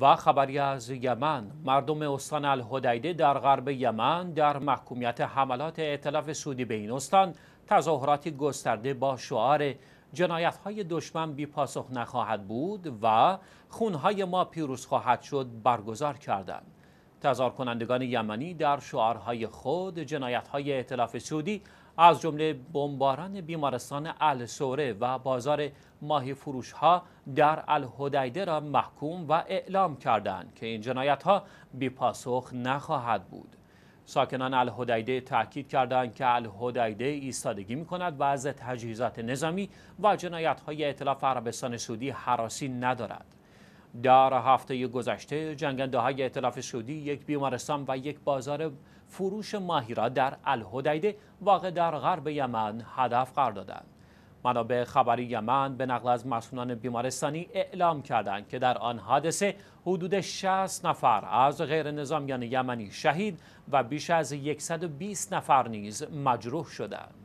و خبری از یمن مردم استان الهدیده در غرب یمن در محکومیت حملات ائتلاف سودی به این استان تظاهراتی گسترده با شعار جنایت های دشمن بی پاسخ نخواهد بود و خونهای ما پیروز خواهد شد برگزار کردند تظاهر کنندگان یمنی در شعارهای خود های اعتلاف سعودی از جمله بمباران بیمارستان السوره و بازار ماهی فروش ها در الهدیده را محکوم و اعلام کردند که این جنایت ها بیپاسخ نخواهد بود. ساکنان الهدیده تاکید کردند که الهدیده ایستادگی می کند و از تجهیزات نظامی و جنایت های اعتلاف عربستان سعودی حراسی ندارد. در هفته گذشته جنگنده های اطلاف سعودی یک بیمارستان و یک بازار فروش ماهی را در الهدیده واقع در غرب یمن هدف قرار دادند. منابع خبری یمن به نقل از مسئولان بیمارستانی اعلام کردند که در آن حادثه حدود 60 نفر از غیر نظامیان یمنی شهید و بیش از 120 نفر نیز مجروح شدند.